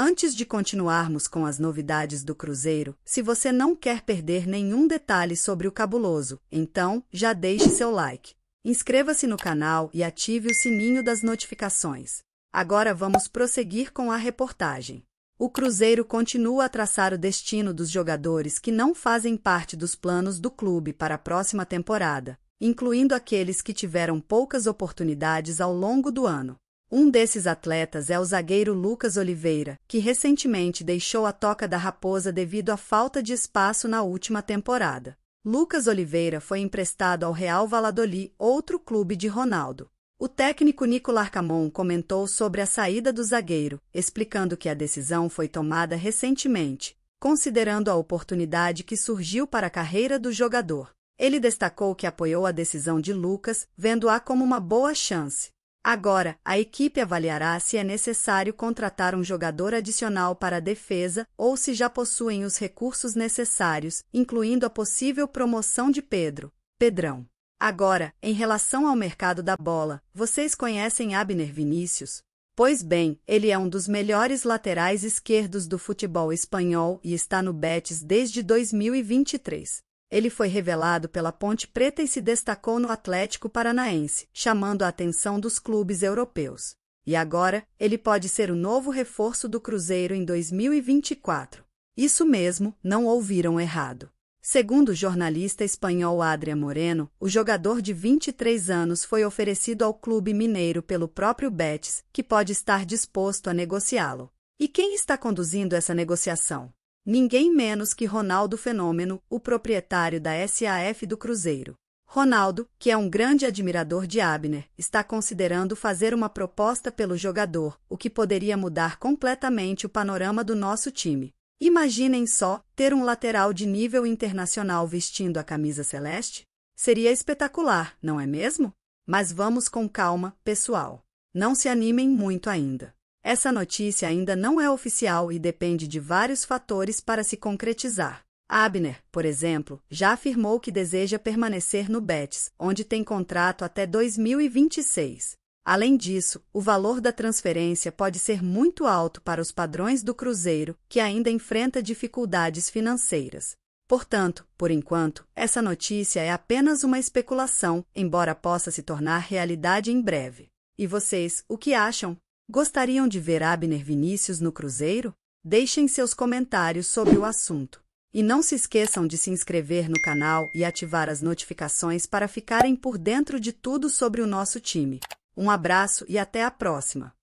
Antes de continuarmos com as novidades do Cruzeiro, se você não quer perder nenhum detalhe sobre o cabuloso, então já deixe seu like. Inscreva-se no canal e ative o sininho das notificações. Agora vamos prosseguir com a reportagem. O Cruzeiro continua a traçar o destino dos jogadores que não fazem parte dos planos do clube para a próxima temporada, incluindo aqueles que tiveram poucas oportunidades ao longo do ano. Um desses atletas é o zagueiro Lucas Oliveira, que recentemente deixou a Toca da Raposa devido à falta de espaço na última temporada. Lucas Oliveira foi emprestado ao Real Valladolid, outro clube de Ronaldo. O técnico Nicolar Camon comentou sobre a saída do zagueiro, explicando que a decisão foi tomada recentemente, considerando a oportunidade que surgiu para a carreira do jogador. Ele destacou que apoiou a decisão de Lucas, vendo-a como uma boa chance Agora, a equipe avaliará se é necessário contratar um jogador adicional para a defesa ou se já possuem os recursos necessários, incluindo a possível promoção de Pedro. Pedrão. Agora, em relação ao mercado da bola, vocês conhecem Abner Vinícius? Pois bem, ele é um dos melhores laterais esquerdos do futebol espanhol e está no Betis desde 2023. Ele foi revelado pela Ponte Preta e se destacou no Atlético Paranaense, chamando a atenção dos clubes europeus. E agora, ele pode ser o novo reforço do Cruzeiro em 2024. Isso mesmo, não ouviram errado. Segundo o jornalista espanhol Adria Moreno, o jogador de 23 anos foi oferecido ao clube mineiro pelo próprio Betis, que pode estar disposto a negociá-lo. E quem está conduzindo essa negociação? Ninguém menos que Ronaldo Fenômeno, o proprietário da SAF do Cruzeiro. Ronaldo, que é um grande admirador de Abner, está considerando fazer uma proposta pelo jogador, o que poderia mudar completamente o panorama do nosso time. Imaginem só ter um lateral de nível internacional vestindo a camisa celeste? Seria espetacular, não é mesmo? Mas vamos com calma, pessoal. Não se animem muito ainda. Essa notícia ainda não é oficial e depende de vários fatores para se concretizar. Abner, por exemplo, já afirmou que deseja permanecer no Betis, onde tem contrato até 2026. Além disso, o valor da transferência pode ser muito alto para os padrões do Cruzeiro, que ainda enfrenta dificuldades financeiras. Portanto, por enquanto, essa notícia é apenas uma especulação, embora possa se tornar realidade em breve. E vocês, o que acham? Gostariam de ver Abner Vinícius no Cruzeiro? Deixem seus comentários sobre o assunto. E não se esqueçam de se inscrever no canal e ativar as notificações para ficarem por dentro de tudo sobre o nosso time. Um abraço e até a próxima!